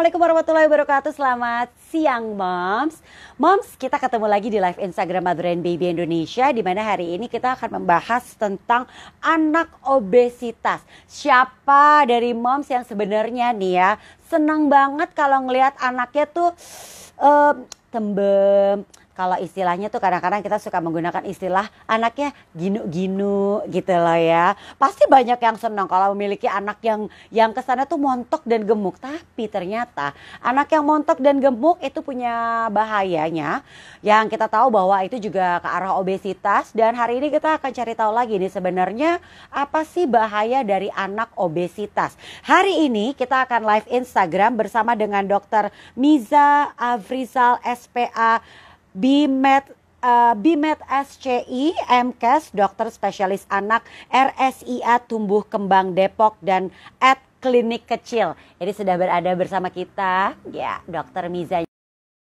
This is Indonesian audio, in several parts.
Assalamualaikum warahmatullahi wabarakatuh. Selamat siang, Moms. Moms, kita ketemu lagi di live Instagram Mother and Baby Indonesia di mana hari ini kita akan membahas tentang anak obesitas. Siapa dari Moms yang sebenarnya nih ya senang banget kalau ngelihat anaknya tuh uh, tembem, kalau istilahnya tuh kadang-kadang kita suka menggunakan istilah anaknya ginu-ginu gitu loh ya. Pasti banyak yang senang kalau memiliki anak yang yang kesana tuh montok dan gemuk. Tapi ternyata anak yang montok dan gemuk itu punya bahayanya yang kita tahu bahwa itu juga ke arah obesitas dan hari ini kita akan cari tahu lagi nih sebenarnya apa sih bahaya dari anak obesitas. Hari ini kita akan live Instagram bersama dengan Dokter Miza Avrizal SPA BMed uh, eh, BMed SCI, MKes, dokter spesialis anak, RSIA Tumbuh Kembang Depok dan at Klinik Kecil. Jadi sudah berada bersama kita, ya, Dokter Miza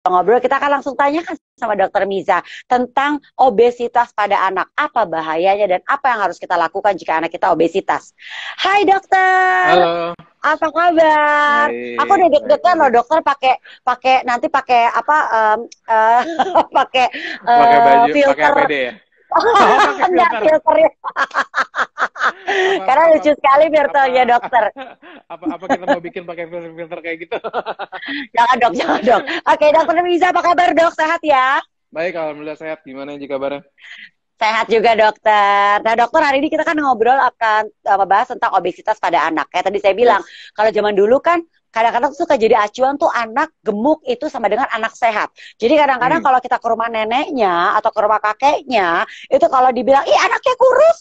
ngobrol, kita akan langsung tanyakan sama Dokter Miza tentang obesitas pada anak. Apa bahayanya dan apa yang harus kita lakukan jika anak kita obesitas? Hai dokter. Halo. Apa kabar? Hai. Aku udah deg-degan loh dokter pakai pakai nanti pakai apa um, uh, pakai uh, filter. Pake ya? enggak filter ya. Karena lucu sekali filternya dokter. Apa, apa kita mau bikin pakai filter-filter kayak gitu? jangan dok, jangan dok. Oke, dokter Miza apa kabar dok? Sehat ya? Baik, alhamdulillah sehat. Gimana jika kabarnya? Sehat juga dokter. Nah dokter hari ini kita kan ngobrol akan membahas tentang obesitas pada anak. Kayak tadi saya bilang, yes. kalau zaman dulu kan kadang-kadang suka jadi acuan tuh anak gemuk itu sama dengan anak sehat. Jadi kadang-kadang hmm. kalau kita ke rumah neneknya atau ke rumah kakeknya, itu kalau dibilang, ih anaknya kurus,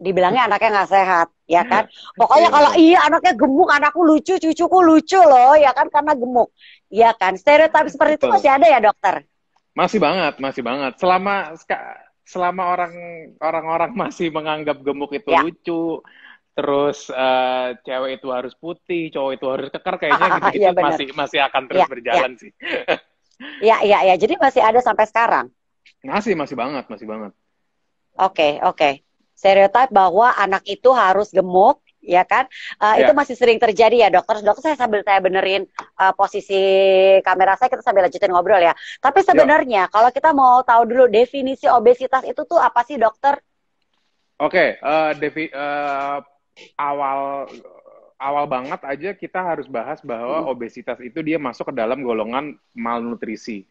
dibilangnya anaknya nggak sehat, ya hmm, kan? Pokoknya kalau iya anaknya gemuk, anakku lucu, cucuku lucu loh, ya kan? Karena gemuk, ya kan? Stereotip seperti itu masih ada ya dokter? Masih banget, masih banget. Selama selama orang orang-orang masih menganggap gemuk itu ya. lucu, terus uh, cewek itu harus putih, cowok itu harus keker, kayaknya ah, gitu-gitu ya, masih masih akan terus ya, berjalan ya. sih. Iya iya iya, jadi masih ada sampai sekarang. Masih masih banget, masih banget. Oke, okay, oke. Okay. Stereotip bahwa anak itu harus gemuk ya kan? Uh, ya. Itu masih sering terjadi ya dokter. Dokter saya sambil saya benerin uh, posisi kamera saya kita sambil lanjutin ngobrol ya. Tapi iya. sebenarnya ya. kalau kita mau tahu dulu definisi obesitas itu tuh apa sih dokter? Oke, okay, uh, uh, awal awal banget aja kita harus bahas bahwa hmm. obesitas itu dia masuk ke dalam golongan malnutrisi.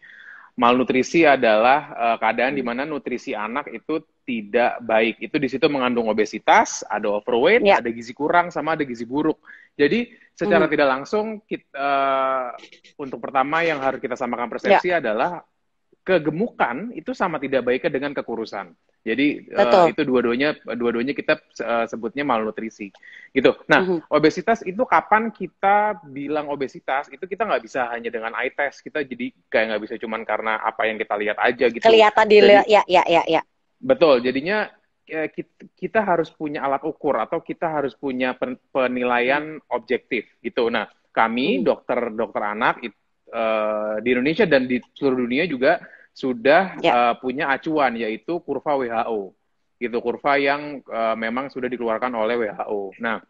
Malnutrisi adalah uh, keadaan hmm. di mana nutrisi anak itu tidak baik. Itu di situ mengandung obesitas, ada overweight, yeah. ada gizi kurang sama ada gizi buruk. Jadi secara hmm. tidak langsung kita, uh, eh, untuk pertama yang harus kita samakan persepsi yeah. adalah kegemukan itu sama tidak baiknya dengan kekurusan. Jadi uh, itu dua-duanya dua-duanya kita uh, sebutnya malnutrisi gitu. Nah mm -hmm. obesitas itu kapan kita bilang obesitas itu kita nggak bisa hanya dengan eye test kita jadi kayak nggak bisa cuman karena apa yang kita lihat aja gitu. Kelihatan di jadi, ya ya ya ya. Betul jadinya eh, kita harus punya alat ukur atau kita harus punya penilaian hmm. objektif gitu. Nah kami hmm. dokter dokter anak it, uh, di Indonesia dan di seluruh dunia juga sudah yeah. Ya. uh, punya acuan yaitu kurva WHO gitu kurva yang uh, memang sudah dikeluarkan oleh WHO. Nah,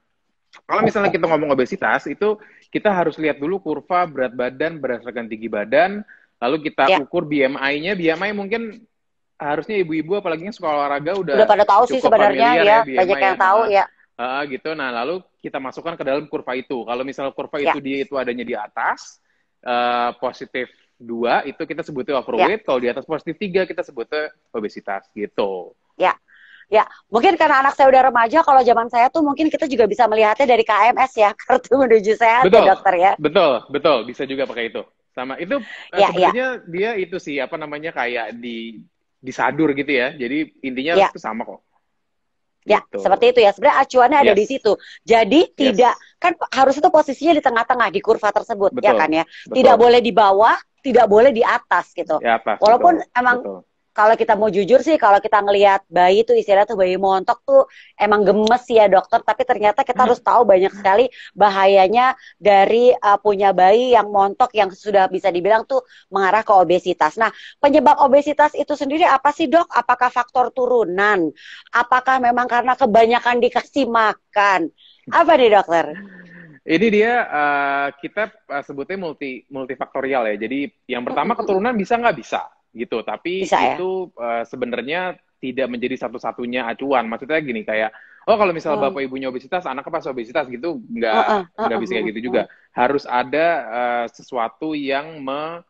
kalau misalnya kita ngomong obesitas itu kita harus lihat dulu kurva berat badan berdasarkan tinggi badan, lalu kita yeah. ukur BMI-nya. BMI mungkin harusnya ibu-ibu apalagi yang suka olahraga udah udah pada tahu sih sebenarnya ya, ya BMI banyak yang tahu ya. Uh, gitu. Nah, lalu kita masukkan ke dalam kurva itu. Kalau misalnya kurva yeah. itu dia itu adanya di atas uh, positif dua itu kita sebutnya overweight, ya. yeah. kalau di atas positif tiga kita sebutnya obesitas gitu. Ya. Yeah. Ya, mungkin karena anak saya udah remaja, kalau zaman saya tuh mungkin kita juga bisa melihatnya dari KMS ya, kartu menuju sehat ya, betul, dokter ya. Betul, betul, bisa juga pakai itu. Sama itu eh, ya, ya, sebenarnya ya. dia itu sih apa namanya kayak di disadur gitu ya. Jadi intinya ya. itu sama kok. Ya, gitu. seperti itu ya. Sebenarnya acuannya yes. ada di situ. Jadi yes. tidak kan harus itu posisinya di tengah-tengah di kurva tersebut, betul, ya kan ya. Betul. Tidak boleh di bawah, tidak boleh di atas gitu. Ya, pas, Walaupun betul, emang kalau kita mau jujur sih, kalau kita ngelihat bayi tuh istilah tuh bayi montok tuh emang gemes ya dokter. Tapi ternyata kita mm-hmm. harus tahu banyak sekali bahayanya dari uh, punya bayi yang montok yang sudah bisa dibilang tuh mengarah ke obesitas. Nah, penyebab obesitas itu sendiri apa sih dok? Apakah faktor turunan? Apakah memang karena kebanyakan dikasih makan? Apa nih dokter? Ini dia uh, kita uh, sebutnya multi multifaktorial ya. Jadi yang pertama keturunan bisa nggak bisa gitu, tapi bisa, ya? itu uh, sebenarnya tidak menjadi satu-satunya acuan. Maksudnya gini kayak oh kalau misalnya oh. Mm. bapak ibunya obesitas, anaknya pas obesitas gitu nggak nggak oh, oh, oh, oh, bisa kayak gitu juga. Harus ada uh, sesuatu yang me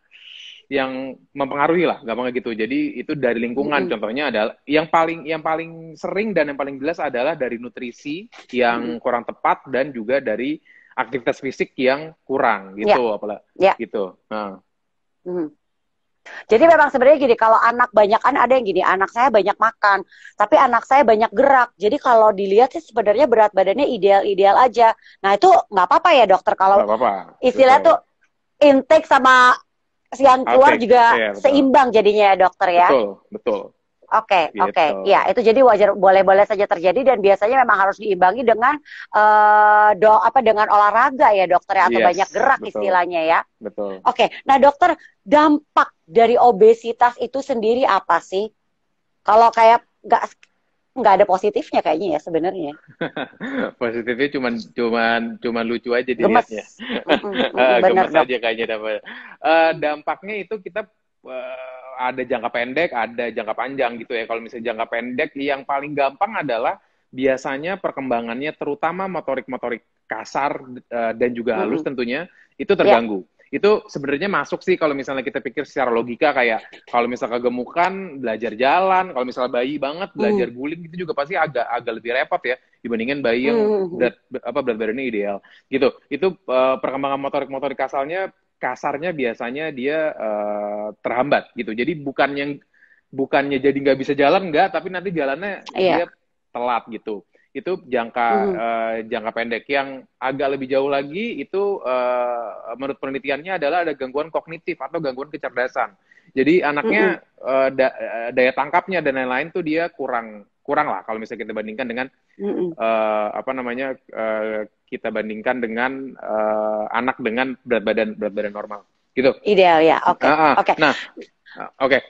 yang mempengaruhi lah gampangnya gitu jadi itu dari lingkungan mm. contohnya adalah yang paling yang paling sering dan yang paling jelas adalah dari nutrisi yang mm. kurang tepat dan juga dari aktivitas fisik yang kurang gitu yeah. apalagi ya. gitu. Nah. Hmm. Jadi memang sebenarnya gini, kalau anak banyak kan ada yang gini, anak saya banyak makan, tapi anak saya banyak gerak. Jadi kalau dilihat sih sebenarnya berat badannya ideal-ideal aja. Nah itu nggak apa-apa ya dokter kalau apa -apa. istilah betul. tuh intake sama siang keluar juga yeah, iya, seimbang jadinya ya dokter ya. Betul, betul. Oke, okay, gitu. oke, okay. ya itu jadi wajar boleh-boleh saja terjadi dan biasanya memang harus diimbangi dengan uh, do apa dengan olahraga ya dokter ya atau yes, banyak gerak betul. istilahnya ya. Betul. Oke, okay. nah dokter dampak dari obesitas itu sendiri apa sih? Kalau kayak nggak nggak ada positifnya kayaknya ya sebenarnya. positifnya cuman cuman cuman lucu aja di Gemes, mm benar-benar. gemes aja kayaknya dapat. Uh, dampaknya itu kita uh, ada jangka pendek, ada jangka panjang gitu ya. Kalau misalnya jangka pendek, yang paling gampang adalah biasanya perkembangannya terutama motorik-motorik kasar eh, dan juga halus hmm halus tentunya itu terganggu. Yeah. Itu sebenarnya masuk sih kalau misalnya kita pikir secara logika kayak kalau misalnya kegemukan belajar jalan, kalau misalnya bayi banget hmm. belajar guling itu juga pasti agak agak lebih repot ya dibandingkan bayi yang hmm. berat apa berat badannya ideal. Gitu. Itu uh, perkembangan motorik-motorik kasarnya kasarnya biasanya dia uh, terhambat gitu. Jadi bukan yang bukannya jadi nggak bisa jalan nggak, tapi nanti jalannya yeah. dia telat gitu. Itu jangka mm. uh, jangka pendek yang agak lebih jauh lagi itu uh, menurut penelitiannya adalah ada gangguan kognitif atau gangguan kecerdasan. Jadi anaknya mm uh, da daya tangkapnya dan lain-lain tuh dia kurang kurang lah kalau misalnya kita bandingkan dengan mm uh, apa namanya uh, kita bandingkan dengan uh, anak dengan berat badan berat badan normal gitu ideal ya oke okay. uh, uh. Ah. oke okay. nah ah, Oke, okay.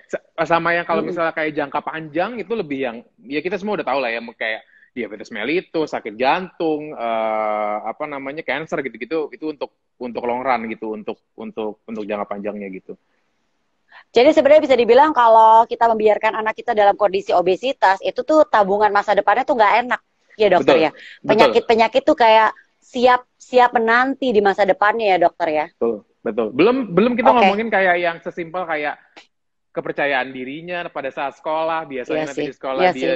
sama yang kalau hmm. misalnya kayak jangka panjang itu lebih yang ya kita semua udah tahu lah ya kayak diabetes mellitus, sakit jantung, uh, apa namanya cancer gitu-gitu itu untuk untuk long run gitu, untuk untuk untuk jangka panjangnya gitu. Jadi sebenarnya bisa dibilang kalau kita membiarkan anak kita dalam kondisi obesitas itu tuh tabungan masa depannya tuh nggak enak ya dokter Betul. ya. Penyakit-penyakit tuh kayak siap siap menanti di masa depannya ya dokter ya. Betul, betul. Belum belum kita okay. ngomongin kayak yang sesimpel kayak kepercayaan dirinya pada saat sekolah biasanya iya nanti di sekolah iya dia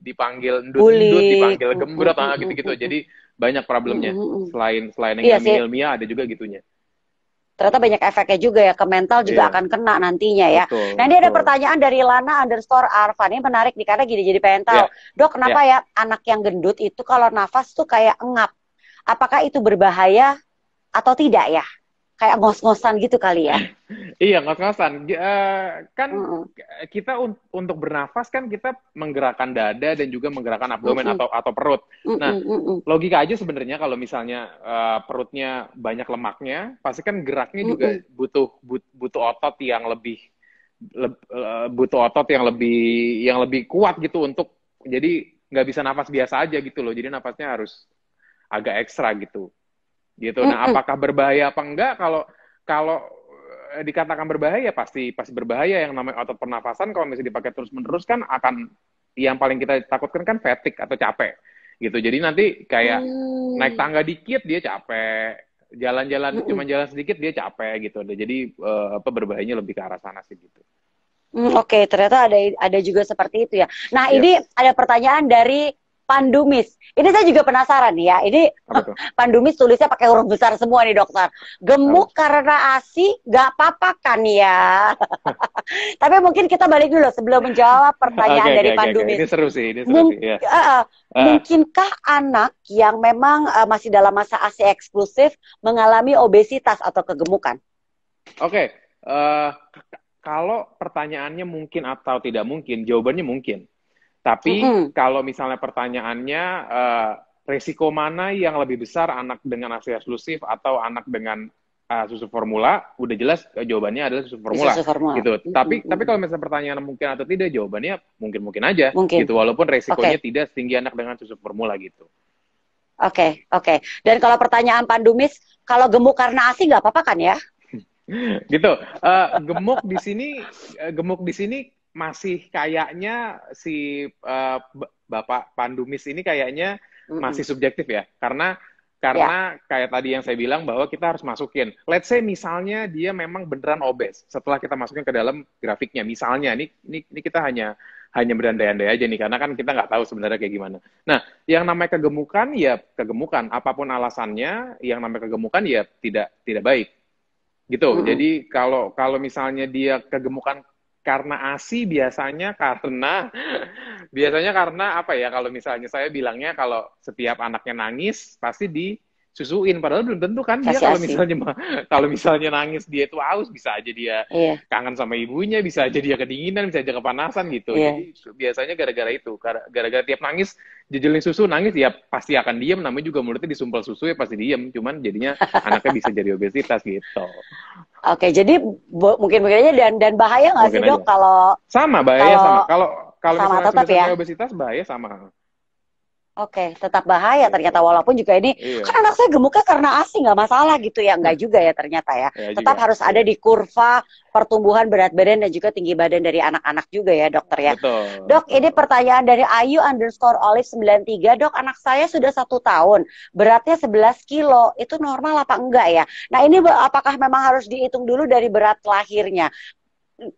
dipanggil endut dipanggil gembur uh, gitu-gitu. Jadi banyak problemnya. Selain selain yang iya ilmiah ada juga gitunya ternyata banyak efeknya juga ya ke mental juga yeah. akan kena nantinya ya. Betul, nah ini betul. ada pertanyaan dari Lana underscore Arfan ini menarik nih karena gini jadi pengen iya. tahu yeah. dok kenapa yeah. ya anak yang gendut itu kalau nafas tuh kayak engap apakah itu berbahaya atau tidak ya? Kayak ngos-ngosan gitu kali ya? iya, ngos-ngosan. Uh, kan mm -hmm. kita un untuk bernafas kan kita menggerakkan dada dan juga menggerakkan abdomen mm -hmm. atau atau perut. Mm -hmm. Nah, mm -hmm. logika aja sebenarnya kalau misalnya uh, perutnya banyak lemaknya, pasti kan geraknya mm -hmm. juga butuh but butuh otot yang lebih le eh, butuh otot yang lebih yang lebih kuat gitu untuk jadi nggak bisa nafas biasa aja gitu loh. Jadi nafasnya harus agak ekstra gitu. Gitu. Nah, apakah berbahaya apa enggak kalau kalau eh, dikatakan berbahaya ya pasti pasti berbahaya yang namanya otot pernafasan kalau misalnya dipakai terus-menerus kan akan yang paling kita takutkan kan fatigue atau capek gitu. Jadi nanti kayak hmm. naik tangga dikit dia capek, jalan-jalan hmm. cuma jalan sedikit dia capek gitu. Nah, jadi uh, apa berbahayanya lebih ke arah sana sih gitu. Hmm, Oke, okay. ternyata ada ada juga seperti itu ya. Nah, yes. Iya. ini ada pertanyaan dari pandumis. Ini saya juga penasaran nih ya. Ini pandumis tulisnya pakai huruf besar semua nih dokter. Gemuk Apa? karena ASI nggak apa-apa kan ya. Tapi mungkin kita balik dulu sebelum menjawab pertanyaan okay, dari okay, pandumis. Okay. Ini seru sih, ini seru Mung sih. Ya. Uh, uh, mungkinkah anak yang memang uh, masih dalam masa ASI eksklusif mengalami obesitas atau kegemukan? Oke, okay. uh, kalau pertanyaannya mungkin atau tidak mungkin, jawabannya mungkin tapi mm-hmm. kalau misalnya pertanyaannya uh, resiko mana yang lebih besar anak dengan ASI eksklusif atau anak dengan uh, susu formula, udah jelas eh, jawabannya adalah susu formula, susu formula. gitu. Mm-hmm. Tapi tapi kalau misalnya pertanyaan mungkin atau tidak, jawabannya mungkin mungkin aja, mungkin. gitu. Walaupun resikonya okay. tidak setinggi anak dengan susu formula gitu. Oke okay, oke. Okay. Dan kalau pertanyaan Pandumis, kalau gemuk karena ASI nggak apa-apa kan ya? gitu. Uh, gemuk di sini, uh, gemuk di sini masih kayaknya si uh, Bapak Pandumis ini kayaknya mm-hmm. masih subjektif ya. Karena karena yeah. kayak tadi yang saya bilang bahwa kita harus masukin. Let's say misalnya dia memang beneran obes. Setelah kita masukin ke dalam grafiknya, misalnya ini ini, ini kita hanya hanya berandai-andai aja nih karena kan kita nggak tahu sebenarnya kayak gimana. Nah, yang namanya kegemukan ya kegemukan, apapun alasannya, yang namanya kegemukan ya tidak tidak baik. Gitu. Mm -hmm. Jadi kalau kalau misalnya dia kegemukan karena ASI biasanya karena biasanya karena apa ya kalau misalnya saya bilangnya kalau setiap anaknya nangis pasti disusuin padahal belum tentu kan dia kalau misalnya kalau misalnya nangis dia itu haus bisa aja dia yeah. kangen sama ibunya bisa aja dia kedinginan bisa aja kepanasan gitu yeah. jadi biasanya gara-gara itu gara-gara tiap nangis jejelin susu nangis ya pasti akan diem namanya juga mulutnya disumpel susu ya pasti diem cuman jadinya anaknya bisa jadi obesitas gitu oke jadi mungkin mungkin dan dan bahaya nggak sih dok kalau sama bahaya kalo, sama kalau kalau misalnya tetap ya. obesitas bahaya sama Oke, okay, tetap bahaya ternyata walaupun juga ini iya. kan anak saya gemuknya karena asi nggak masalah gitu ya nggak hmm. juga ya ternyata ya. ya tetap juga. harus ada di kurva pertumbuhan berat badan dan juga tinggi badan dari anak-anak juga ya dokter ya. Betul. Dok, ini pertanyaan dari Ayu underscore Olive 93 dok anak saya sudah satu tahun beratnya 11 kilo itu normal apa enggak ya? Nah ini apakah memang harus dihitung dulu dari berat lahirnya?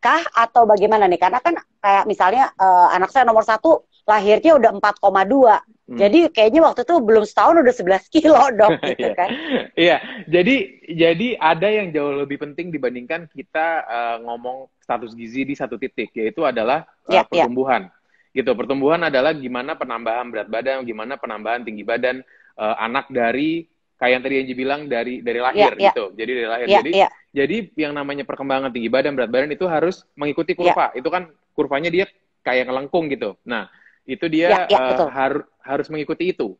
kah atau bagaimana nih karena kan kayak misalnya uh, anak saya nomor satu lahirnya udah dua. Hmm. Jadi kayaknya waktu itu belum setahun udah 11 kilo dong gitu iya. kan. Iya. yeah. Jadi jadi ada yang jauh lebih penting dibandingkan kita uh, ngomong status gizi di satu titik yaitu adalah uh, eh, yeah, ya. pertumbuhan. Yeah. Gitu. Pertumbuhan adalah gimana penambahan berat badan, gimana penambahan tinggi badan uh, anak dari kayak yang tadi yang bilang dari dari lahir yeah, ya. gitu. Jadi dari lahir. Yeah, jadi yeah. jadi yang namanya perkembangan tinggi badan, berat badan itu harus mengikuti ya. kurva. Yeah. Itu kan kurvanya dia kayak ngelengkung gitu. Nah, itu dia ya, ya, uh, har harus mengikuti itu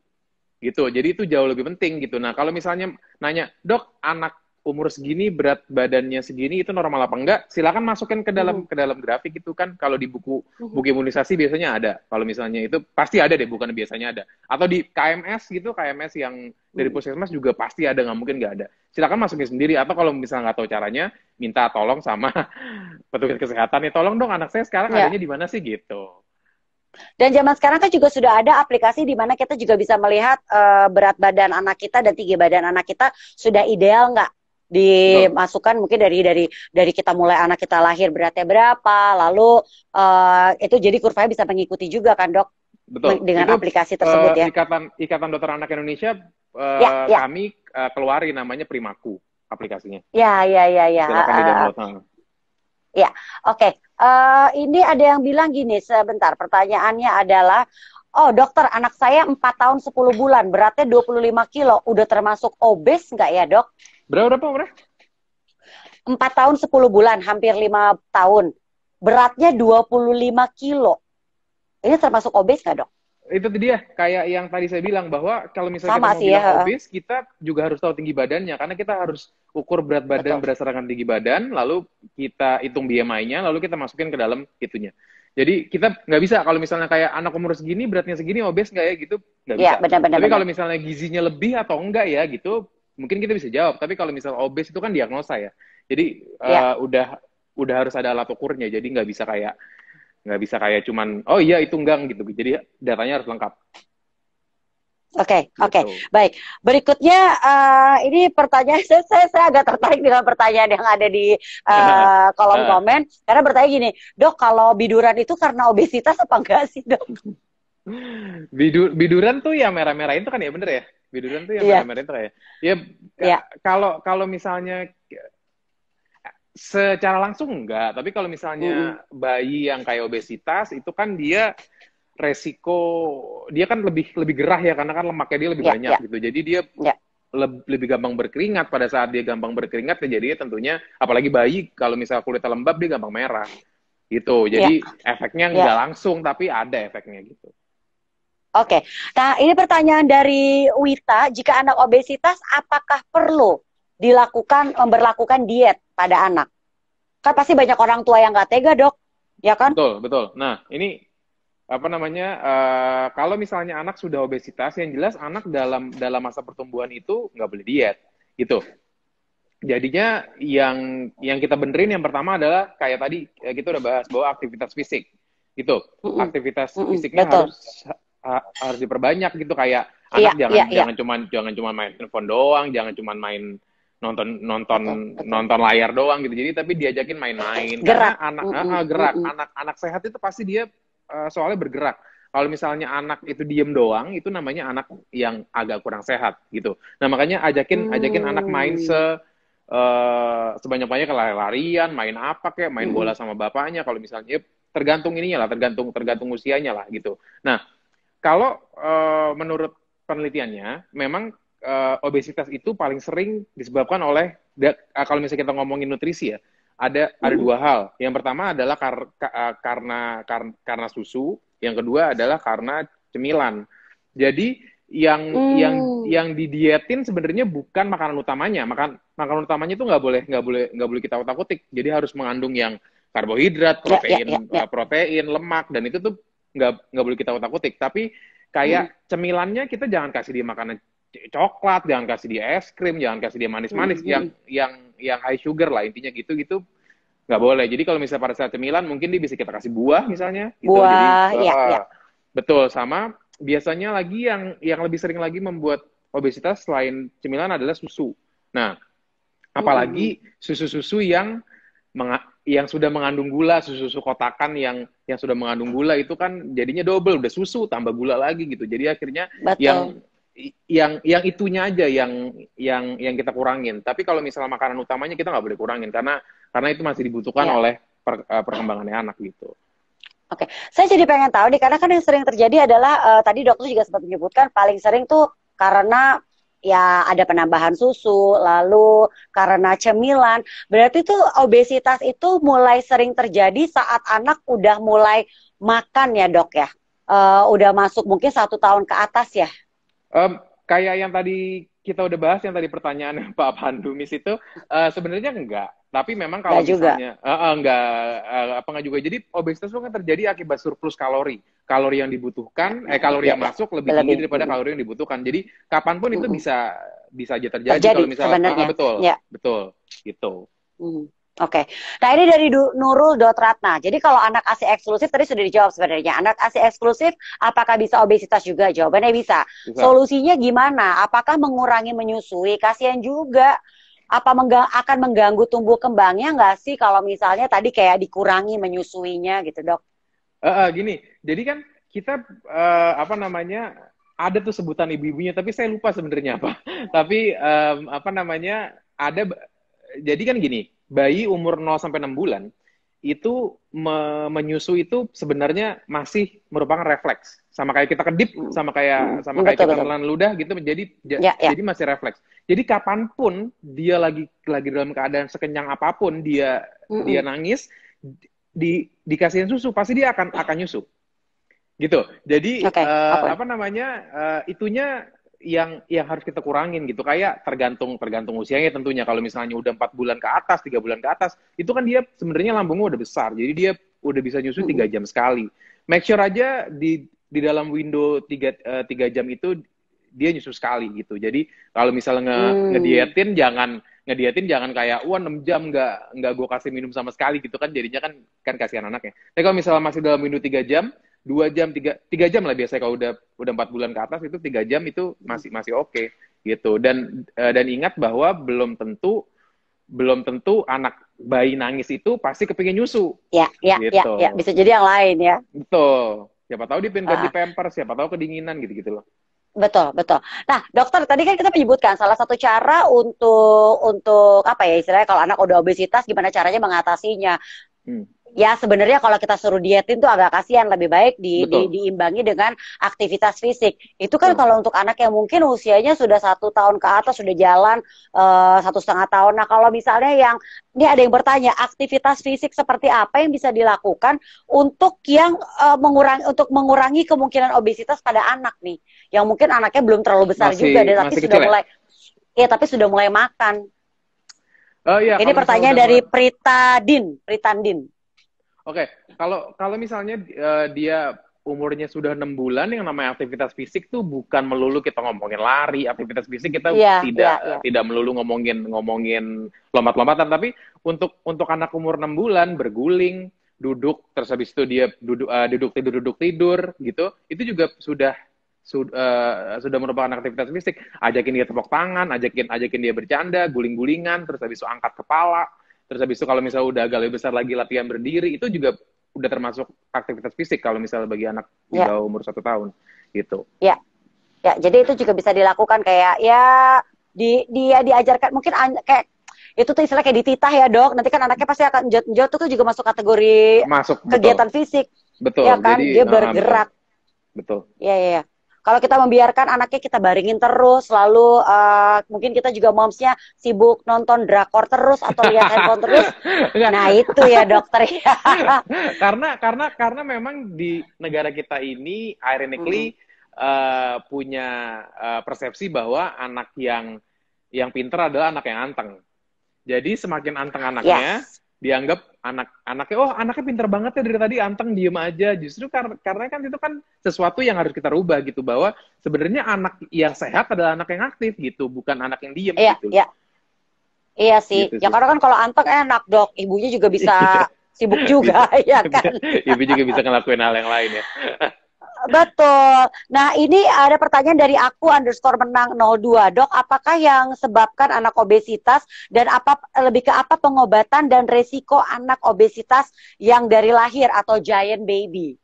gitu jadi itu jauh lebih penting gitu nah kalau misalnya nanya dok anak umur segini berat badannya segini itu normal apa enggak silakan masukin ke dalam uhum. ke dalam grafik itu kan kalau di buku hmm. buku imunisasi biasanya ada kalau misalnya itu pasti ada deh bukan biasanya ada atau di KMS gitu KMS yang dari hmm. puskesmas juga pasti ada nggak mungkin nggak ada silakan masukin sendiri atau kalau misalnya nggak tahu caranya minta tolong sama petugas kesehatan ya tolong dong anak saya sekarang ya. adanya di mana sih gitu dan zaman sekarang kan juga sudah ada aplikasi di mana kita juga bisa melihat uh, berat badan anak kita dan tinggi badan anak kita sudah ideal nggak dimasukkan mungkin dari dari dari kita mulai anak kita lahir beratnya berapa lalu uh, itu jadi kurvanya bisa mengikuti juga kan dok Betul. dengan itu, aplikasi tersebut uh, ya ikatan ikatan dokter anak Indonesia uh, ya, ya. kami uh, keluarin namanya Primaku aplikasinya ya ya ya ya Ya, oke. Okay. Uh, ini ada yang bilang gini, sebentar pertanyaannya adalah Oh dokter, anak saya 4 tahun 10 bulan, beratnya 25 kilo, udah termasuk obes nggak ya dok? Berapa berapa berapa? 4 tahun 10 bulan, hampir 5 tahun. Beratnya 25 kilo. Ini termasuk obes nggak dok? Itu dia, ya, kayak yang tadi saya bilang bahwa kalau misalnya Sama kita ya. obes, kita juga harus tahu tinggi badannya, karena kita harus ukur berat badan Betul. berdasarkan tinggi badan, lalu kita hitung BMI-nya, lalu kita masukin ke dalam itunya. Jadi kita nggak bisa kalau misalnya kayak anak umur segini beratnya segini obes nggak ya gitu nggak ya, bisa. Benar, benar, Tapi kalau misalnya gizinya lebih atau enggak ya gitu mungkin kita bisa jawab. Tapi kalau misalnya obes itu kan diagnosa ya. Jadi ya. Uh, udah udah harus ada alat ukurnya. Jadi nggak bisa kayak nggak bisa kayak cuman oh iya itu enggak gitu. Jadi datanya harus lengkap. Oke, okay, oke, okay. Gitu. baik. Berikutnya uh, ini pertanyaan saya, saya saya agak tertarik dengan pertanyaan yang ada di uh, kolom eh. komen karena bertanya gini, dok kalau biduran itu karena obesitas apa enggak sih dok? Bidur, biduran tuh yang merah-merah itu kan ya bener ya? Biduran tuh yang yeah. merah-merah itu ya? Ya yeah. kalau kalau misalnya secara langsung enggak, tapi kalau misalnya uh. bayi yang kayak obesitas itu kan dia resiko dia kan lebih lebih gerah ya karena kan lemaknya dia lebih yeah, banyak yeah. gitu. Jadi dia yeah. le lebih gampang berkeringat pada saat dia gampang berkeringat ya jadi tentunya apalagi bayi kalau misalnya kulitnya lembab dia gampang merah. Gitu. Jadi yeah. efeknya ya. nggak yeah. langsung tapi ada efeknya gitu. Oke. Okay. Nah, ini pertanyaan dari Wita, jika anak obesitas apakah perlu dilakukan memberlakukan diet pada anak? Kan pasti banyak orang tua yang nggak tega, Dok. Ya kan? Betul, betul. Nah, ini apa namanya uh, kalau misalnya anak sudah obesitas yang jelas anak dalam dalam masa pertumbuhan itu nggak boleh diet gitu jadinya yang yang kita benerin yang pertama adalah kayak tadi eh, kita udah bahas bahwa aktivitas fisik gitu aktivitas mm -mm. fisiknya Betul. harus ha, harus diperbanyak gitu kayak iya, anak yeah, jangan yeah, iya. jangan yeah. cuman jangan cuman main telepon doang jangan cuma main nonton nonton betul, betul. nonton layar doang gitu jadi tapi diajakin main-main karena anak uh, uh, gerak anak-anak sehat itu pasti dia Eh, soalnya bergerak. Kalau misalnya anak itu diem doang, itu namanya anak yang agak kurang sehat gitu. Nah makanya ajakin hmm. ajakin anak main hmm. se uh, eh, sebanyak banyaknya lari-larian, main apa kayak main hmm. bola sama bapaknya. Kalau misalnya ya, tergantung ininya lah, tergantung tergantung usianya lah gitu. Nah kalau uh, menurut penelitiannya, memang uh, obesitas itu paling sering disebabkan oleh kalau misalnya kita ngomongin nutrisi ya, ada ada mm-hmm. dua hal. Yang pertama adalah kar, ka, eh, karena kar, karena susu, yang kedua adalah karena cemilan. Jadi yang hmm. yang yang didietin sebenarnya bukan makanan utamanya. Makan makanan utamanya itu nggak boleh nggak boleh nggak boleh kita utak utik. Jadi harus mengandung yang karbohidrat, ya, ya, protein, ya, ya, ya, ya. protein, lemak dan itu tuh nggak nggak boleh kita utak utik. Tapi kayak hmm. cemilannya kita jangan kasih dia makanan coklat, jangan kasih dia es krim, jangan kasih dia manis-manis, mm -hmm. yang yang yang high sugar lah intinya gitu gitu nggak boleh. Jadi kalau misalnya pada saat cemilan mungkin dia bisa kita kasih buah misalnya. Gitu. Buah, Jadi, iya, uh, ya. Betul sama. Biasanya lagi yang yang lebih sering lagi membuat obesitas selain cemilan adalah susu. Nah, apalagi mm-hmm. susu-susu yang yang sudah mengandung gula, susu-susu kotakan yang yang sudah mengandung gula itu kan jadinya double, udah susu tambah gula lagi gitu. Jadi akhirnya Betul. yang yang yang itunya aja yang yang yang kita kurangin. Tapi kalau misalnya makanan utamanya kita nggak boleh kurangin karena karena itu masih dibutuhkan yeah. oleh per, eh, perkembangannya anak gitu. Oke, okay. saya jadi pengen tahu nih karena kan yang sering terjadi adalah uh, tadi dokter juga sempat menyebutkan paling sering tuh karena ya ada penambahan susu, lalu karena cemilan. Berarti tuh obesitas itu mulai sering terjadi saat anak udah mulai makan ya dok ya. Uh, udah masuk mungkin satu tahun ke atas ya Um, kayak yang tadi kita udah bahas yang tadi pertanyaan Pak Pandumis itu uh, sebenarnya enggak tapi memang kalau misalnya juga. Uh, eh, eh, enggak uh, apa enggak juga jadi obesitas itu kan terjadi akibat surplus kalori kalori yang dibutuhkan eh kalori yang iya. masuk lebih, lebih tinggi daripada kalori yang dibutuhkan jadi kapanpun itu bisa bisa aja terjadi, terjadi kalau misalnya ah, betul ya. betul gitu uh mm. -huh. Oke, okay. nah ini dari Nurul Ratna. Jadi kalau anak ASI eksklusif tadi sudah dijawab sebenarnya. Anak ASI eksklusif apakah bisa obesitas juga? Jawabannya bisa. bisa. Solusinya gimana? Apakah mengurangi menyusui? Kasihan juga. Apa mengga akan mengganggu tumbuh kembangnya nggak sih kalau misalnya tadi kayak dikurangi menyusuinya gitu dok? Uh, uh, gini, jadi kan kita uh, apa namanya ada tuh sebutan ibu-ibunya, tapi saya lupa sebenarnya apa. tapi um, apa namanya ada. Jadi kan gini, bayi umur 0 sampai 6 bulan itu me menyusu itu sebenarnya masih merupakan refleks sama kayak kita kedip hmm. sama kayak hmm. sama kayak betul, kita telan ludah gitu menjadi ya, ya. jadi masih refleks jadi kapanpun dia lagi lagi dalam keadaan sekenyang apapun dia mm -hmm. dia nangis di dikasihin susu pasti dia akan akan nyusu gitu jadi okay, uh, eh, apa? apa namanya uh, itunya yang yang harus kita kurangin gitu kayak tergantung tergantung usianya tentunya kalau misalnya udah empat bulan ke atas tiga bulan ke atas itu kan dia sebenarnya lambungnya udah besar jadi dia udah bisa nyusu tiga jam sekali make sure aja di di dalam window tiga eh, tiga jam itu dia nyusu sekali gitu jadi kalau misalnya nge, hmm. ngedietin jangan ngedietin jangan kayak wah enam jam nggak nggak gue kasih minum sama sekali gitu kan jadinya kan kan kasihan anaknya tapi kalau misalnya masih dalam window tiga jam dua jam tiga tiga jam lah biasanya kalau udah udah empat bulan ke atas itu tiga jam itu masih masih oke okay, gitu dan eh, dan ingat bahwa belum tentu belum tentu anak bayi nangis itu pasti kepingin nyusu ya ya, ya gitu. ya, ya bisa jadi yang lain ya betul siapa tahu dipin ganti ah. pampers siapa tahu kedinginan gitu gitu loh Betul, betul. Nah, dokter, tadi kan kita menyebutkan salah satu cara untuk untuk apa ya istilahnya kalau anak udah obesitas gimana caranya mengatasinya. Hmm ya sebenarnya kalau kita suruh dietin tuh agak kasihan lebih baik di, di diimbangi dengan aktivitas fisik itu kan hmm. kalau untuk anak yang mungkin usianya sudah satu tahun ke atas sudah jalan uh, satu setengah tahun nah kalau misalnya yang ini ada yang bertanya aktivitas fisik seperti apa yang bisa dilakukan untuk yang uh, mengurangi untuk mengurangi kemungkinan obesitas pada anak nih yang mungkin anaknya belum terlalu besar masih, juga dan tapi sudah ya? mulai ya tapi sudah mulai makan uh, ya, ini pertanyaan dari Prita Din, Prita Din. Oke, okay. kalau kalau misalnya uh, dia umurnya sudah enam bulan yang namanya aktivitas fisik tuh bukan melulu kita ngomongin lari aktivitas fisik kita yeah, tidak yeah, yeah. tidak melulu ngomongin ngomongin lompat-lompatan tapi untuk untuk anak umur enam bulan berguling duduk terus habis itu dia duduk uh, duduk tidur duduk tidur gitu itu juga sudah sudah eh, sudah merupakan aktivitas fisik ajakin dia tepuk tangan ajakin ajakin dia bercanda guling-gulingan terus habis itu angkat kepala Terus habis itu kalau misalnya udah agak lebih besar lagi latihan berdiri itu juga udah termasuk aktivitas fisik kalau misalnya bagi anak ya. udah umur satu tahun gitu. Ya, ya jadi itu juga bisa dilakukan kayak ya di dia diajarkan mungkin kayak itu tuh istilah kayak dititah ya dok. Nanti kan anaknya pasti akan jatuh jod itu juga masuk kategori masuk kegiatan betul. fisik. Betul. Ya kan jadi, dia nah, bergerak. Betul. Iya iya. Ya. ya, ya. Kalau kita membiarkan anaknya kita baringin terus, lalu uh, mungkin kita juga momsnya sibuk nonton drakor terus atau lihat handphone terus. nah itu ya dokter ya. karena karena karena memang di negara kita ini ironically mm -hmm. uh, punya uh, persepsi bahwa anak yang yang pinter adalah anak yang anteng. Jadi semakin anteng anaknya yes. dianggap anak anaknya oh anaknya pinter banget ya dari tadi anteng diem aja justru kar karena kan itu kan sesuatu yang harus kita rubah gitu bahwa sebenarnya anak yang sehat adalah anak yang aktif gitu bukan anak yang diem iya, gitu iya. Iya sih. Gitu ya sih. karena kan kalau anteng enak dok, ibunya juga bisa iya. sibuk juga, ya kan? Ibu juga bisa ngelakuin hal yang lain ya. betul. Nah ini ada pertanyaan dari aku underscore menang 02 dok. Apakah yang sebabkan anak obesitas dan apa lebih ke apa pengobatan dan resiko anak obesitas yang dari lahir atau giant baby?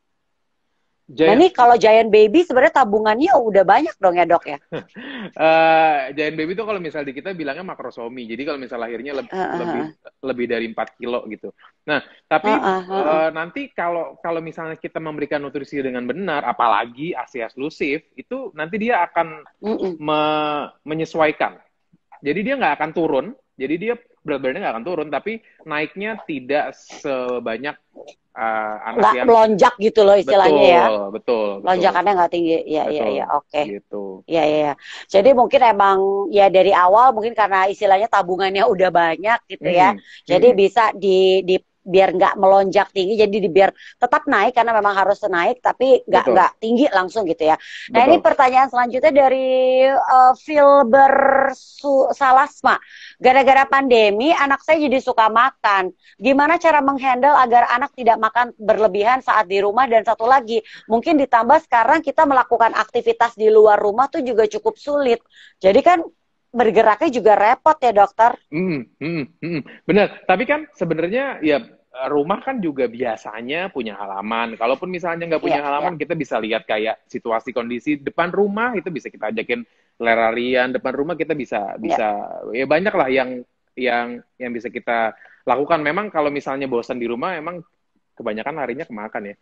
Giant. Nah ini kalau Giant Baby sebenarnya tabungannya udah banyak dong ya dok ya? uh, Giant Baby tuh kalau misalnya di kita bilangnya makrosomi, jadi kalau misalnya lahirnya lebih uh, uh, lebih lebih dari 4 kilo gitu. Nah tapi uh, uh, uh, nanti kalau kalau misalnya kita memberikan nutrisi dengan benar, apalagi ASI eksklusif, itu nanti dia akan uh, uh. Me menyesuaikan. Jadi dia nggak akan turun, jadi dia berat badannya nggak akan turun, tapi naiknya tidak sebanyak uh, anak nggak yang melonjak gitu loh istilahnya ya. betul, ya. Betul, betul. Lonjakannya nggak tinggi. Iya, iya, iya. Oke. Okay. Gitu. Iya, iya, iya. Jadi mungkin emang ya dari awal mungkin karena istilahnya tabungannya udah banyak gitu ya. hmm. ya. Jadi hmm. bisa di, di biar nggak melonjak tinggi jadi biar tetap naik karena memang harus naik tapi nggak nggak tinggi langsung gitu ya. Nah ini pertanyaan selanjutnya dari uh, eh, Filber Salasma. Gara-gara pandemi anak saya jadi suka makan. Gimana cara menghandle agar anak tidak makan berlebihan saat di rumah dan satu lagi mungkin ditambah sekarang kita melakukan aktivitas di luar rumah tuh juga cukup sulit. Jadi kan bergeraknya juga repot ya dokter. Hmm, hmm, hmm. Benar. Tapi kan sebenarnya ya Eh, rumah kan juga biasanya punya halaman. Kalaupun misalnya nggak punya yeah, halaman, yeah. kita bisa lihat kayak situasi kondisi depan rumah itu bisa kita ajakin lerarian depan rumah kita bisa iya. bisa yeah. ya banyak lah yang yang yang bisa kita lakukan. Memang kalau misalnya bosan di rumah, emang kebanyakan larinya ke makan ya.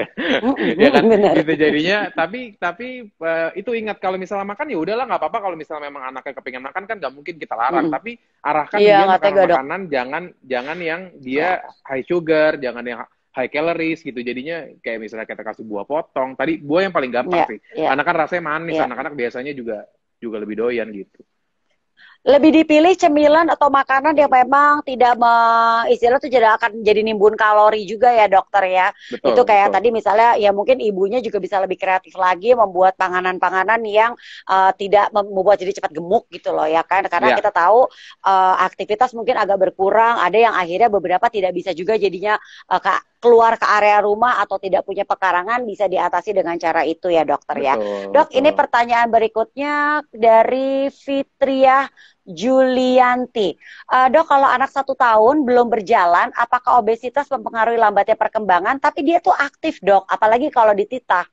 ya kan? Benar. Gitu jadinya tapi tapi uh, itu ingat kalau misalnya makan ya udahlah nggak apa-apa kalau misalnya memang anaknya kepingin makan kan nggak mungkin kita larang hmm. tapi arahkan iya, dia makan makanan dok. jangan jangan yang dia high sugar, jangan yang high calories gitu jadinya kayak misalnya kita kasih buah potong tadi buah yang paling gampang yeah, sih yeah. Iya. anak kan rasanya manis iya. anak-anak yeah. biasanya juga juga lebih doyan gitu lebih dipilih cemilan atau makanan yang memang tidak me, istilah itu jadi akan jadi nimbun kalori juga ya dokter ya. Betul, itu kayak betul. tadi misalnya ya mungkin ibunya juga bisa lebih kreatif lagi membuat panganan-panganan yang uh, tidak membuat jadi cepat gemuk gitu loh ya kan karena ya. kita tahu uh, aktivitas mungkin agak berkurang, ada yang akhirnya beberapa tidak bisa juga jadinya uh, keluar ke area rumah atau tidak punya pekarangan bisa diatasi dengan cara itu ya dokter ya. betul, ya. Dok, betul. ini pertanyaan berikutnya dari Fitria Julianti. Uh, dok, kalau anak satu tahun belum berjalan, apakah obesitas mempengaruhi lambatnya perkembangan? Tapi dia tuh aktif dok, apalagi kalau dititah.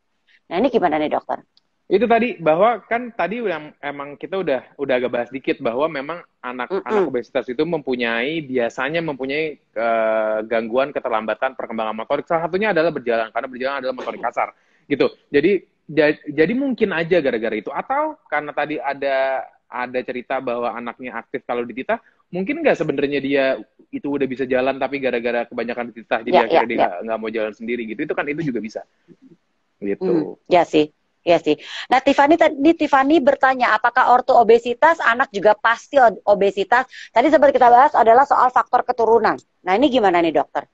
Nah ini gimana nih dokter? itu tadi bahwa kan tadi yang emang kita udah udah agak bahas dikit bahwa memang anak-anak mm -hmm. obesitas itu mempunyai biasanya mempunyai uh, gangguan keterlambatan perkembangan motorik salah satunya adalah berjalan karena berjalan adalah motorik kasar gitu jadi jadi mungkin aja gara-gara itu atau karena tadi ada ada cerita bahwa anaknya aktif kalau ditita mungkin nggak sebenarnya dia itu udah bisa jalan tapi gara-gara kebanyakan dititah jadi yeah, akhirnya yeah, dia ya. nggak yeah. mau jalan sendiri gitu itu kan itu juga bisa gitu mm, ya sih Iya sih. Nah, Tiffany tadi Tiffany bertanya apakah ortu obesitas anak juga pasti obesitas? Tadi sempat kita bahas adalah soal faktor keturunan. Nah, ini gimana nih, Dokter?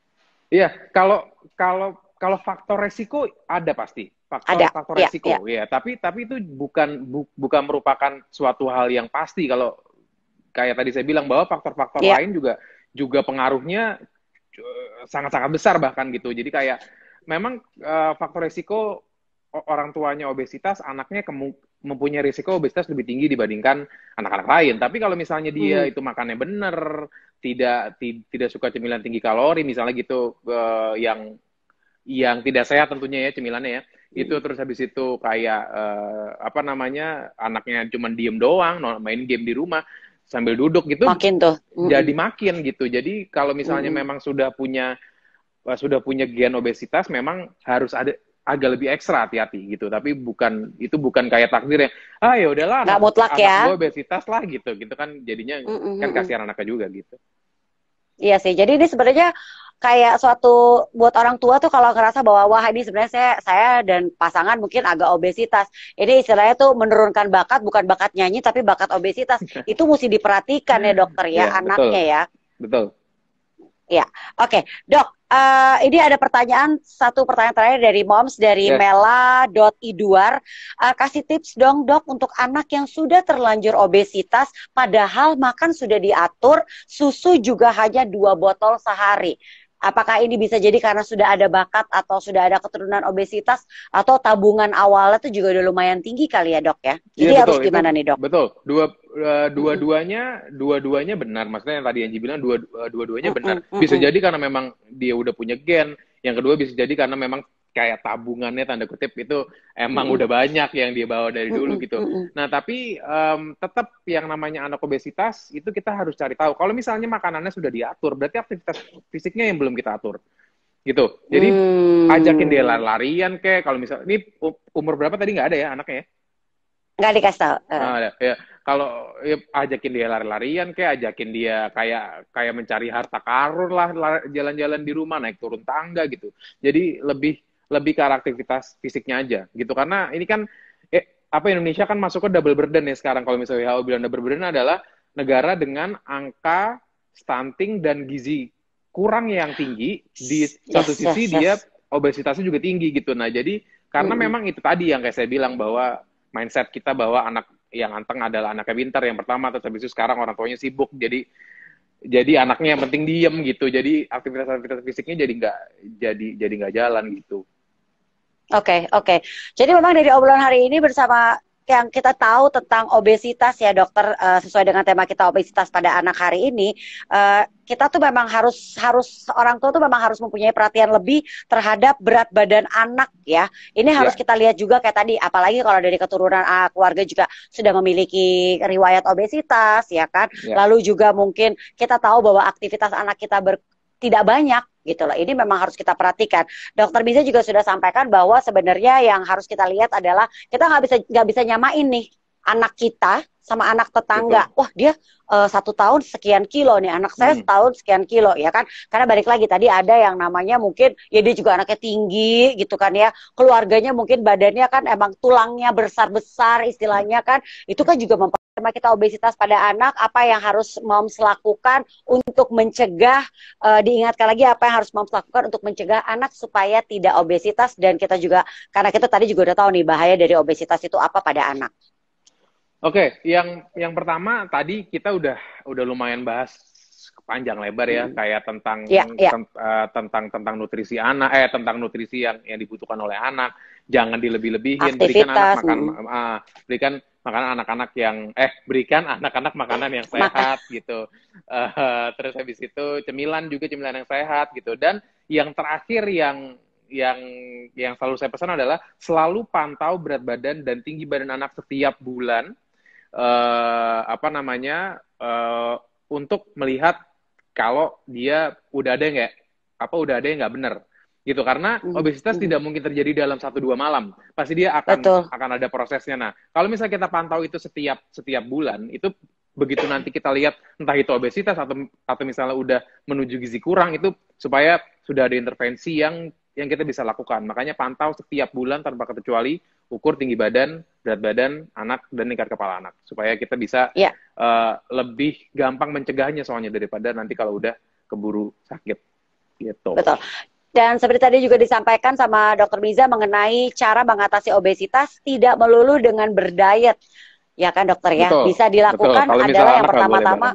Iya, kalau kalau kalau faktor resiko ada pasti. Faktor ada. faktor ya, resiko, ya. ya. Tapi tapi itu bukan bu, bukan merupakan suatu hal yang pasti kalau kayak tadi saya bilang bahwa faktor-faktor ya. lain juga juga pengaruhnya eh, sangat-sangat besar bahkan gitu. Jadi kayak memang uh, faktor resiko orang tuanya obesitas, anaknya mempunyai risiko obesitas lebih tinggi dibandingkan anak-anak lain. Tapi kalau misalnya dia hmm. itu makannya benar, tidak tidak suka cemilan tinggi kalori, misalnya gitu uh, yang yang tidak sehat tentunya ya cemilannya ya. Hmm. Itu terus habis itu kayak uh, apa namanya? anaknya cuma diem doang, main game di rumah sambil duduk gitu. Makin tuh. Hmm. Jadi makin gitu. Jadi kalau misalnya -hmm. memang sudah punya eh, sudah punya gen obesitas memang harus ada agak lebih ekstra hati-hati gitu tapi bukan itu bukan kayak takdir yang ah ya udahlah nggak mutlak ya gue obesitas lah gitu gitu kan jadinya mm -mm. kan kasihan anaknya juga gitu iya sih jadi ini sebenarnya kayak suatu buat orang tua tuh kalau ngerasa bahwa wah ini sebenarnya saya saya dan pasangan mungkin agak obesitas ini istilahnya tuh menurunkan bakat bukan bakat nyanyi tapi bakat obesitas itu mesti diperhatikan ya dokter ya, yeah, iya, anaknya betul. ya betul Ya, oke, okay. dok. Uh, ini ada pertanyaan satu pertanyaan terakhir dari moms dari yeah. mela.iduar. Uh, kasih tips dong dok untuk anak yang sudah terlanjur obesitas, padahal makan sudah diatur, susu juga hanya dua botol sehari. Apakah ini bisa jadi karena sudah ada bakat atau sudah ada keturunan obesitas atau tabungan awalnya itu juga udah lumayan tinggi kali ya dok ya? Jadi ya, harus gimana itu, nih dok? Betul. Dua eh, dua-duanya dua-duanya benar. Maksudnya yang tadi yang bilang dua eh, dua-duanya benar. Bisa jadi karena memang dia udah punya gen. Yang kedua bisa jadi karena memang kayak tabungannya tanda kutip itu emang mm. udah banyak yang dia bawa dari dulu gitu. Nah tapi um, tetap yang namanya anak obesitas itu kita harus cari tahu. Kalau misalnya makanannya sudah diatur, berarti aktivitas fisiknya yang belum kita atur gitu. Jadi hmm. ajakin dia larian kayak kalau misal ini umur berapa tadi nggak ada ya anaknya ya? Nggak dikasih tahu. Eh. ada, ya. Kalau ya, ajakin dia lari-larian kayak ajakin dia kayak kayak mencari harta karun lah jalan-jalan di rumah naik turun tangga gitu. Jadi lebih lebih ke arah aktivitas fisiknya aja gitu karena ini kan eh, apa Indonesia kan masuk ke double burden ya sekarang kalau misalnya WHO bilang double burden adalah negara dengan angka stunting dan gizi kurang yang tinggi di satu sisi yes, yes. dia obesitasnya juga tinggi gitu nah jadi karena hmm. memang itu tadi yang kayak saya bilang bahwa mindset kita bahwa anak yang anteng adalah anaknya pintar yang pertama terus habis itu sekarang orang tuanya sibuk jadi jadi anaknya yang penting diem gitu jadi aktivitas aktivitas fisiknya jadi nggak jadi jadi nggak jalan gitu Oke, okay, oke. Okay. Jadi memang dari obrolan hari ini bersama yang kita tahu tentang obesitas ya dokter uh, sesuai dengan tema kita obesitas pada anak hari ini uh, kita tuh memang harus harus orang tua tuh memang harus mempunyai perhatian lebih terhadap berat badan anak ya ini iya. harus kita lihat juga kayak tadi apalagi kalau dari keturunan uh, keluarga juga sudah memiliki riwayat obesitas ya kan yeah. lalu juga mungkin kita tahu bahwa aktivitas anak kita ber, tidak banyak gitu loh. Ini memang harus kita perhatikan. Dokter Biza juga sudah sampaikan bahwa sebenarnya yang harus kita lihat adalah kita nggak bisa nggak bisa nyamain nih anak kita sama anak tetangga. Betul. Wah, dia uh, satu tahun sekian kilo nih. Anak saya hmm. setahun sekian kilo ya kan. Karena balik lagi tadi ada yang namanya mungkin ya dia juga anaknya tinggi gitu kan ya. Keluarganya mungkin badannya kan emang tulangnya besar-besar istilahnya kan. Itu kan juga memperlemah kita obesitas pada anak apa yang harus moms lakukan untuk mencegah uh, diingatkan lagi apa yang harus moms lakukan untuk mencegah anak supaya tidak obesitas dan kita juga karena kita tadi juga udah tahu nih bahaya dari obesitas itu apa pada anak. Oke, okay, yang yang pertama tadi kita udah udah lumayan bahas panjang lebar ya, hmm. kayak tentang yeah, yeah. Ten, uh, eh, tentang tentang nutrisi anak, eh tentang nutrisi yang yang dibutuhkan oleh anak, jangan dilebih-lebihin, berikan anak makan, hmm. uh, berikan makanan anak-anak yang, eh berikan anak-anak makanan yang sehat Maka. gitu, uh, terus habis itu cemilan juga cemilan yang sehat gitu, dan yang terakhir yang yang yang selalu saya pesan adalah selalu pantau berat badan dan tinggi badan anak setiap bulan uh, apa namanya uh, untuk melihat kalau dia udah ada nggak apa udah ada yang nggak benar gitu karena mm. obesitas mm. tidak hmm. mungkin terjadi dalam satu dua malam pasti dia akan Betul. akan ada prosesnya nah kalau misalnya kita pantau itu setiap setiap bulan itu begitu nanti kita lihat entah itu obesitas atau atau misalnya udah menuju gizi kurang itu supaya sudah ada intervensi yang yang kita bisa lakukan makanya pantau setiap bulan tanpa kecuali ukur tinggi badan, berat badan anak dan lingkar kepala anak supaya kita bisa yeah. Iya. uh, lebih gampang mencegahnya soalnya daripada nanti kalau udah keburu sakit gitu. Betul. Dan seperti tadi juga disampaikan sama Dokter Miza mengenai cara mengatasi obesitas tidak melulu dengan berdiet, ya kan Dokter ya. Betul, bisa dilakukan betul. adalah yang pertama-tama.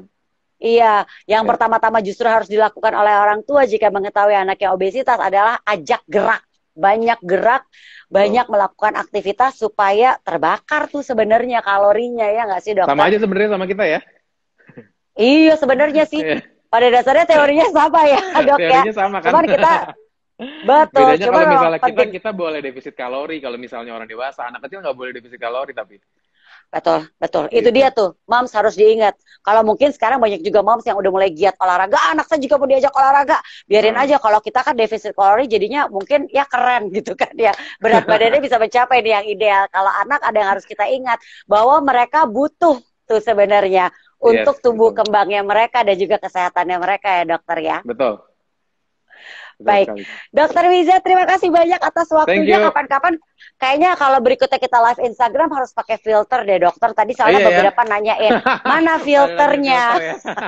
Iya, yang ya. pertama-tama justru harus dilakukan oleh orang tua jika mengetahui anaknya obesitas adalah ajak gerak banyak gerak, banyak melakukan aktivitas supaya terbakar tuh sebenarnya kalorinya ya nggak sih dokter? Sama aja sebenarnya sama kita ya. Iya sebenarnya sih. Iya. Pada dasarnya teorinya sama ya dok teorinya ya. Teorinya sama kan. Cuman kita Betul. Bedanya Cuman kalau misalnya kita kita boleh defisit kalori, kalau misalnya orang dewasa, anak kecil nggak boleh defisit kalori tapi. Betul, betul. Gitu. Itu dia iya. tuh, moms harus diingat. Kalau mungkin sekarang banyak juga moms yang udah mulai giat olahraga, ah, anak saya juga mau diajak olahraga. Biarin hmm. aja kalau kita kan defisit kalori jadinya mungkin ya keren gitu kan ya. Berat badannya bisa mencapai nih yang ideal. Kalau anak ada yang harus kita ingat bahwa mereka butuh tuh sebenarnya iya, untuk yes, tumbuh betul. kembangnya mereka dan juga kesehatannya mereka ya dokter ya. Betul, Baik. Dokter Wiza, terima kasih banyak atas waktunya. Kapan-kapan kayaknya kalau berikutnya kita live Instagram harus pakai filter deh dokter. Tadi soalnya oh, iya, beberapa ya? nanyain mana filternya. Ya.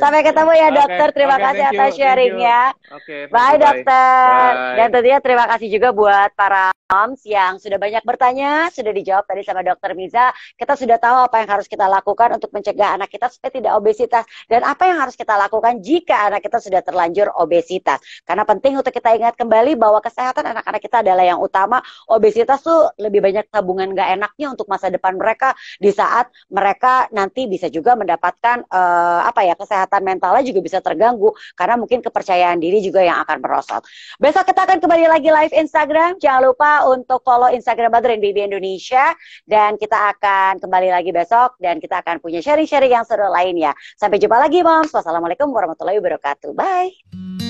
Sampai ketemu ya dokter. Terima okay, kasih atas sharingnya. Okay, bye, bye dokter. Bye. Dan tentunya terima kasih juga buat para moms yang sudah banyak bertanya, sudah dijawab tadi sama dokter Miza. Kita sudah tahu apa yang harus kita lakukan untuk mencegah anak kita supaya tidak obesitas dan apa yang harus kita lakukan jika anak kita sudah terlalu terlanjur obesitas. Karena penting untuk kita ingat kembali bahwa kesehatan anak-anak kita adalah yang utama. Obesitas tuh lebih banyak tabungan gak enaknya untuk masa depan mereka di saat mereka nanti bisa juga mendapatkan uh, apa ya kesehatan mentalnya juga bisa terganggu karena mungkin kepercayaan diri juga yang akan merosot. Besok kita akan kembali lagi live Instagram. Jangan lupa untuk follow Instagram Badurin Bibi Indonesia dan kita akan kembali lagi besok dan kita akan punya sharing-sharing yang seru lainnya. Sampai jumpa lagi, Moms. Wassalamualaikum warahmatullahi wabarakatuh. Bye. Bye.